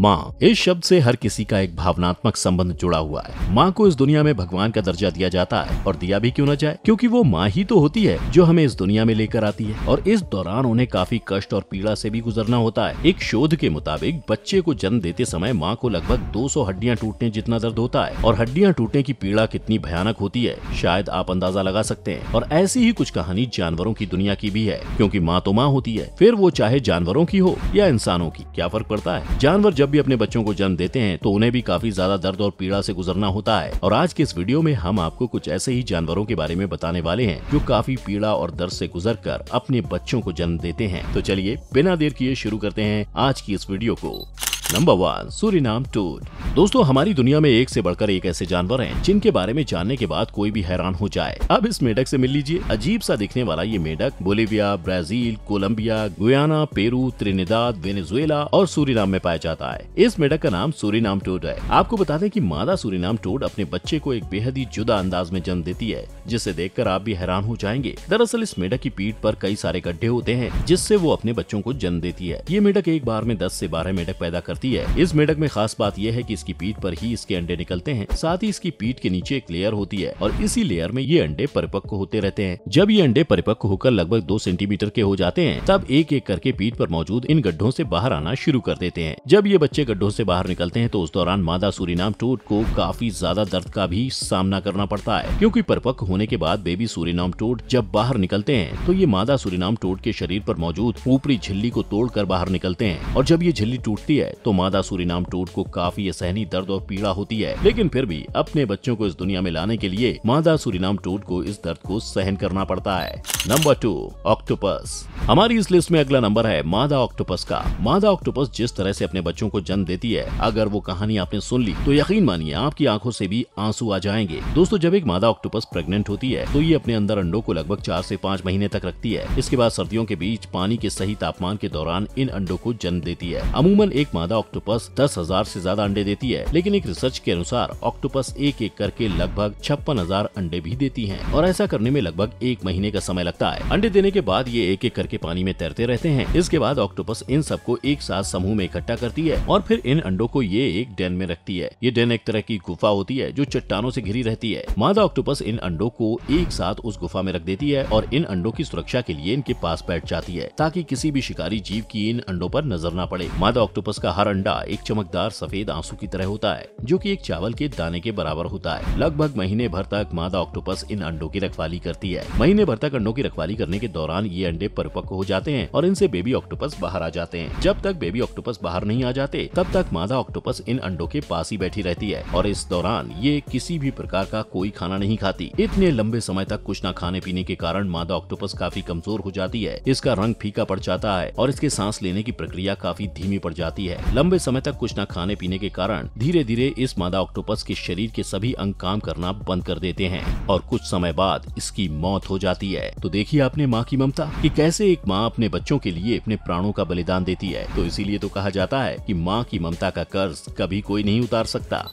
माँ इस शब्द से हर किसी का एक भावनात्मक संबंध जुड़ा हुआ है माँ को इस दुनिया में भगवान का दर्जा दिया जाता है और दिया भी क्यों ना जाए क्योंकि वो माँ ही तो होती है जो हमें इस दुनिया में लेकर आती है और इस दौरान उन्हें काफी कष्ट और पीड़ा से भी गुजरना होता है एक शोध के मुताबिक बच्चे को जन्म देते समय माँ को लगभग सौ हड्डियाँ टूटने जितना दर्द होता है और हड्डियाँ टूटने की पीड़ा कितनी भयानक होती है शायद आप अंदाजा लगा सकते हैं और ऐसी ही कुछ कहानी जानवरों की दुनिया की भी है क्योंकि माँ तो माँ होती है फिर वो चाहे जानवरों की हो या इंसानों की क्या फर्क पड़ता है जानवर जब भी अपने बच्चों को जन्म देते हैं तो उन्हें भी काफी ज्यादा दर्द और पीड़ा से गुजरना होता है और आज के इस वीडियो में हम आपको कुछ ऐसे ही जानवरों के बारे में बताने वाले हैं जो काफी पीड़ा और दर्द से गुजर कर अपने बच्चों को जन्म देते हैं तो चलिए बिना देर किए शुरू करते हैं आज की इस वीडियो को नंबर वन सूरीनाम टूट दोस्तों हमारी दुनिया में एक से बढ़कर एक ऐसे जानवर हैं जिनके बारे में जानने के बाद कोई भी हैरान हो जाए अब इस मेढक से मिल लीजिए अजीब सा दिखने वाला ये मेढक Bolivia Brazil Colombia Guyana Peru Trinidad Venezuela और सूरीनाम में पाया जाता है इस मेढक का नाम सूरीनाम टोड है आपको बता दें की मादा सूरीनाम टोड अपने बच्चे को एक बेहद ही जुदा अंदाज में जन्म देती है जिसे देख आप भी हैरान हो जाएंगे दरअसल इस मेढक की पीठ आरोप कई सारे गड्ढे होते हैं जिससे वो अपने बच्चों को जन्म देती है ये मेढक एक बार में दस ऐसी बारह मेढक पैदा करती करती है इस मेढक में खास बात यह है की इसकी पीठ पर ही इसके अंडे निकलते हैं साथ ही इसकी पीठ के नीचे एक लेयर होती है और इसी लेयर में ये अंडे परिपक्व होते रहते हैं जब ये अंडे परिपक्व होकर लगभग दो सेंटीमीटर के हो जाते हैं तब एक एक करके पीठ पर मौजूद इन गड्ढों से बाहर आना शुरू कर देते हैं जब ये बच्चे गड्ढों से बाहर निकलते हैं तो उस दौरान मादा सूरीनाम टोट को काफी ज्यादा दर्द का भी सामना करना पड़ता है क्योंकि परिपक्व होने के बाद बेबी सूरीनाम टोट जब बाहर निकलते हैं तो ये मादा सूरीनाम टोट के शरीर पर मौजूद ऊपरी झिल्ली को तोड़कर बाहर निकलते हैं और जब ये झिल्ली टूटती है तो तो मादा सूरीनाम टूट को काफी असहनी दर्द और पीड़ा होती है लेकिन फिर भी अपने बच्चों को इस दुनिया में लाने के लिए मादा सूरीनाम टूट को इस दर्द को सहन करना पड़ता है नंबर टू ऑक्टोपस हमारी इस लिस्ट में अगला नंबर है मादा ऑक्टोपस का मादा ऑक्टोपस जिस तरह से अपने बच्चों को जन्म देती है अगर वो कहानी आपने सुन ली तो यकीन मानिए आपकी आंखों से भी आंसू आ जाएंगे दोस्तों जब एक मादा ऑक्टोपस प्रेग्नेंट होती है तो ये अपने अंदर अंडों को लगभग चार से पाँच महीने तक रखती है इसके बाद सर्दियों के बीच पानी के सही तापमान के दौरान इन अंडों को जन्म देती है अमूमन एक मादा ऑक्टोपस दस हजार ऐसी ज्यादा अंडे देती है लेकिन एक रिसर्च के अनुसार ऑक्टोपस एक एक करके लगभग छप्पन हजार अंडे भी देती है और ऐसा करने में लगभग एक महीने का समय लगता है अंडे देने के बाद ये एक एक करके पानी में तैरते रहते हैं इसके बाद ऑक्टोपस इन सबको एक साथ समूह में इकट्ठा करती है और फिर इन अंडो को ये एक डेन में रखती है ये डेन एक तरह की गुफा होती है जो चट्टानों ऐसी घिरी रहती है मादा ऑक्टोपस इन अंडो को एक साथ उस गुफा में रख देती है और इन अंडो की सुरक्षा के लिए इनके पास बैठ जाती है ताकि किसी भी शिकारी जीव की इन अंडों पर नजर न पड़े मादा ऑक्टोपस का हर अंडा एक चमकदार सफेद आंसू की तरह होता है जो कि एक चावल के दाने के बराबर होता है लगभग महीने भर तक मादा ऑक्टोपस इन अंडों की रखवाली करती है महीने भर तक अंडों की रखवाली करने के दौरान ये अंडे परिपक्व हो जाते हैं और इनसे बेबी ऑक्टोपस बाहर आ जाते हैं जब तक बेबी ऑक्टोपस बाहर नहीं आ जाते तब तक मादा ऑक्टोपस इन अंडो के पास ही बैठी रहती है और इस दौरान ये किसी भी प्रकार का कोई खाना नहीं खाती इतने लंबे समय तक कुछ न खाने पीने के कारण मादा ऑक्टोपस काफी कमजोर हो जाती है इसका रंग फीका पड़ जाता है और इसके सांस लेने की प्रक्रिया काफी धीमी पड़ जाती है लंबे समय तक कुछ न खाने पीने के कारण धीरे धीरे इस मादा ऑक्टोपस के शरीर के सभी अंग काम करना बंद कर देते हैं और कुछ समय बाद इसकी मौत हो जाती है तो देखिए आपने माँ की ममता कि कैसे एक माँ अपने बच्चों के लिए अपने प्राणों का बलिदान देती है तो इसीलिए तो कहा जाता है की माँ की ममता का कर्ज कभी कोई नहीं उतार सकता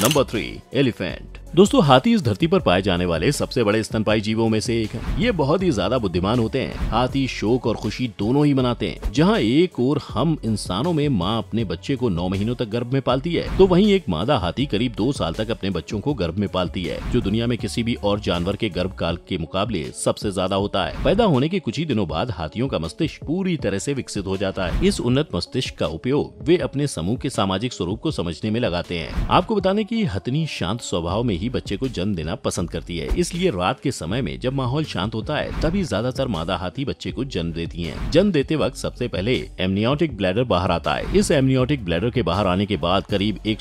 नंबर थ्री एलिफेंट दोस्तों हाथी इस धरती पर पाए जाने वाले सबसे बड़े स्तनपाई जीवों में से एक है ये बहुत ही ज्यादा बुद्धिमान होते हैं हाथी शोक और खुशी दोनों ही मनाते हैं जहाँ एक और हम इंसानों में माँ अपने बच्चे को नौ महीनों तक गर्भ में पालती है तो वहीं एक मादा हाथी करीब दो साल तक अपने बच्चों को गर्भ में पालती है जो दुनिया में किसी भी और जानवर के गर्भ काल के मुकाबले सबसे ज्यादा होता है पैदा होने के कुछ ही दिनों बाद हाथियों का मस्तिष्क पूरी तरह ऐसी विकसित हो जाता है इस उन्नत मस्तिष्क का उपयोग वे अपने समूह के सामाजिक स्वरूप को समझने में लगाते हैं आपको बताने की हतनी शांत स्वभाव में ही बच्चे को जन्म देना पसंद करती है इसलिए रात के समय में जब माहौल शांत होता है तभी ज्यादातर मादा हाथी बच्चे को जन्म देती है जन्म देते वक्त सबसे पहले एमनियोटिक ब्लैडर बाहर आता है इस एमनियोटिक ब्लैडर के बाहर आने के बाद करीब एक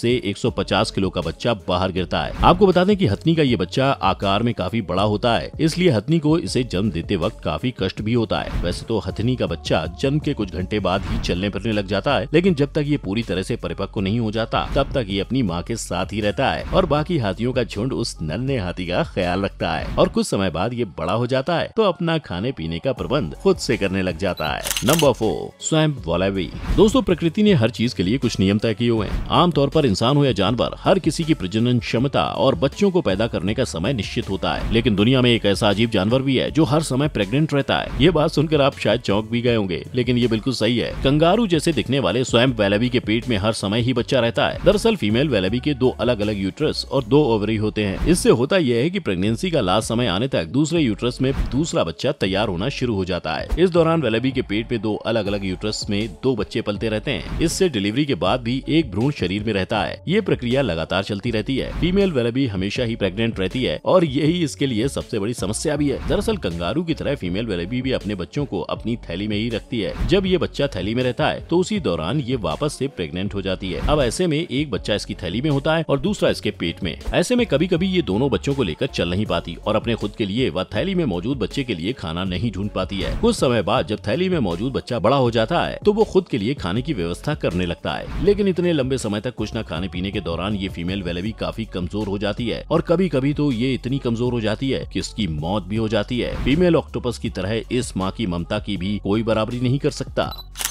से 150 किलो का बच्चा बाहर गिरता है आपको बता दें की हथनी का ये बच्चा आकार में काफी बड़ा होता है इसलिए हथनी को इसे जन्म देते वक्त काफी कष्ट भी होता है वैसे तो हथनी का बच्चा जन्म के कुछ घंटे बाद ही चलने फिरने लग जाता है लेकिन जब तक ये पूरी तरह से परिपक्व नहीं हो जाता तब तक ये अपनी माँ के साथ ही रहता है और बाकी हाथियों का झुंड उस नन्हे हाथी का ख्याल रखता है और कुछ समय बाद ये बड़ा हो जाता है तो अपना खाने पीने का प्रबंध खुद से करने लग जाता है नंबर फोर स्वयं वॉलेवी दोस्तों प्रकृति ने हर चीज के लिए कुछ नियम तय किए हुए हैं आमतौर पर इंसान हो या जानवर हर किसी की प्रजनन क्षमता और बच्चों को पैदा करने का समय निश्चित होता है लेकिन दुनिया में एक ऐसा अजीब जानवर भी है जो हर समय प्रेगनेंट रहता है ये बात सुनकर आप शायद चौंक भी गए होंगे लेकिन ये बिल्कुल सही है कंगारू जैसे दिखने वाले स्वयं वेलेबी के पेट में हर समय ही बच्चा रहता है दरअसल फीमेल वेलेबी के दो अलग अलग यूट्रस और दो ओवरी होते हैं इससे होता यह है कि प्रेगनेंसी का लास्ट समय आने तक दूसरे यूट्रस में दूसरा बच्चा तैयार होना शुरू हो जाता है इस दौरान वेलेबी के पेट में दो अलग अलग यूट्रस में दो बच्चे पलते रहते हैं इससे डिलीवरी के बाद भी एक भ्रूण शरीर में रहता है ये प्रक्रिया लगातार चलती रहती है फीमेल वेलेबी हमेशा ही प्रेगनेंट रहती है और यही इसके लिए सबसे बड़ी समस्या भी है दरअसल कंगारू की तरह फीमेल वेलेबी भी अपने बच्चों को अपनी थैली में ही रखती है जब ये बच्चा थैली में रहता है तो उसी दौरान ये वापस से प्रेग्नेंट हो जाती है अब ऐसे में एक बच्चा इसकी थैली में होता है और दूसरा इसके पेट में ऐसे में कभी कभी ये दोनों बच्चों को लेकर चल नहीं पाती और अपने खुद के लिए व थैली में मौजूद बच्चे के लिए खाना नहीं ढूंढ पाती है कुछ समय बाद जब थैली में मौजूद बच्चा बड़ा हो जाता है तो वो खुद के लिए खाने की व्यवस्था करने लगता है लेकिन इतने लंबे समय तक कुछ न खाने पीने के दौरान ये फीमेल भी काफी कमजोर हो जाती है और कभी कभी तो ये इतनी कमजोर हो जाती है की इसकी मौत भी हो जाती है फीमेल ऑक्टोपस की तरह इस माँ की ममता की भी कोई बराबरी नहीं कर सकता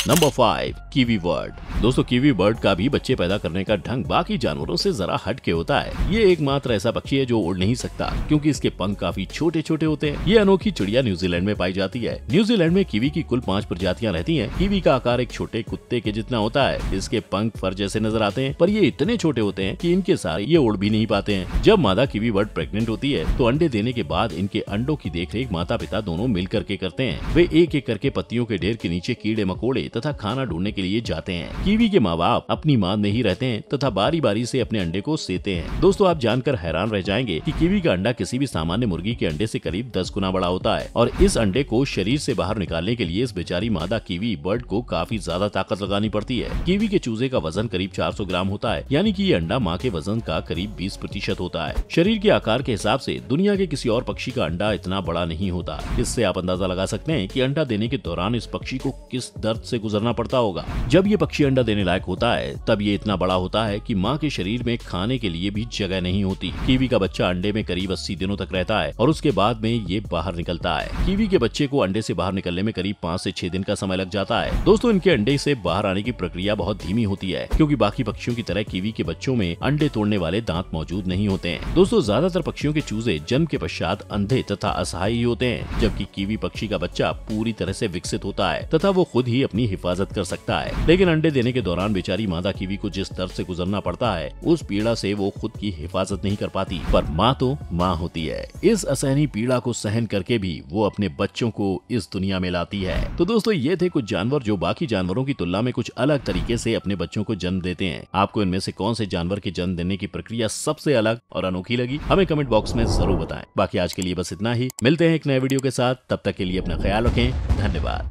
नंबर फाइव कीवी बर्ड दोस्तों कीवी बर्ड का भी बच्चे पैदा करने का ढंग बाकी जानवरों से जरा हट के होता है ये एकमात्र ऐसा पक्षी है जो उड़ नहीं सकता क्योंकि इसके पंख काफी छोटे छोटे होते हैं ये अनोखी चिड़िया न्यूजीलैंड में पाई जाती है न्यूजीलैंड में कीवी की कुल पांच प्रजातियाँ रहती है कीवी का आकार एक छोटे कुत्ते के जितना होता है इसके पंख फर जैसे नजर आते हैं पर ये इतने छोटे होते हैं की इनके सारे ये उड़ भी नहीं पाते हैं जब मादा कीवी बर्ड प्रेगनेंट होती है तो अंडे देने के बाद इनके अंडो की देखरेख माता पिता दोनों मिल करके करते हैं वे एक एक करके पत्तियों के ढेर के नीचे कीड़े मकोड़े तथा खाना ढूंढने के लिए जाते हैं कीवी के माँ बाप अपनी माँ नहीं रहते हैं तथा बारी बारी से अपने अंडे को सेते हैं दोस्तों आप जानकर हैरान रह जाएंगे कि कीवी का अंडा किसी भी सामान्य मुर्गी के अंडे से करीब दस गुना बड़ा होता है और इस अंडे को शरीर से बाहर निकालने के लिए इस बेचारी मादा कीवी बर्ड को काफी ज्यादा ताकत लगानी पड़ती है कीवी के चूजे का वजन करीब सौ ग्राम होता है यानी कि ये अंडा माँ के वजन का करीब बीस प्रतिशत होता है शरीर के आकार के हिसाब से दुनिया के किसी और पक्षी का अंडा इतना बड़ा नहीं होता इससे आप अंदाजा लगा सकते हैं कि अंडा देने के दौरान इस पक्षी को किस दर्द से गुजरना पड़ता होगा जब ये पक्षी अंडा देने लायक होता है तब ये इतना बड़ा होता है कि माँ के शरीर में खाने के लिए भी जगह नहीं होती कीवी का बच्चा अंडे में करीब अस्सी दिनों तक रहता है और उसके बाद में ये बाहर निकलता है कीवी के बच्चे को अंडे ऐसी बाहर निकलने में करीब पाँच ऐसी छह दिन का समय लग जाता है दोस्तों इनके अंडे ऐसी बाहर आने की प्रक्रिया बहुत धीमी होती है क्योंकि बाकी पक्षियों की तरह कीवी के बच्चों में अंडे तोड़ने वाले दांत मौजूद नहीं होते हैं दोस्तों ज्यादातर पक्षियों के चूजे जन्म के पश्चात अंधे तथा असहाय होते हैं जबकि कीवी पक्षी का बच्चा पूरी तरह से विकसित होता है तथा वो खुद ही अपनी हिफाजत कर सकता है लेकिन अंडे देने के दौरान बेचारी मादा कीवी को जिस दर्द से गुजरना पड़ता है उस पीड़ा से वो खुद की हिफाजत नहीं कर पाती पर माँ तो माँ होती है इस असहनी पीड़ा को सहन करके भी वो अपने बच्चों को इस दुनिया में लाती है तो दोस्तों ये थे कुछ जानवर जो बाकी जानवरों की तुलना में कुछ अलग तरीके ऐसी अपने बच्चों को जन्म देते हैं आपको इनमें ऐसी कौन से जानवर के जन्म देने की प्रक्रिया सबसे अलग और अनोखी लगी हमें कमेंट बॉक्स में जरूर बताए बाकी आज के लिए बस इतना ही मिलते हैं एक नए वीडियो के साथ तब तक के लिए अपना ख्याल रखें धन्यवाद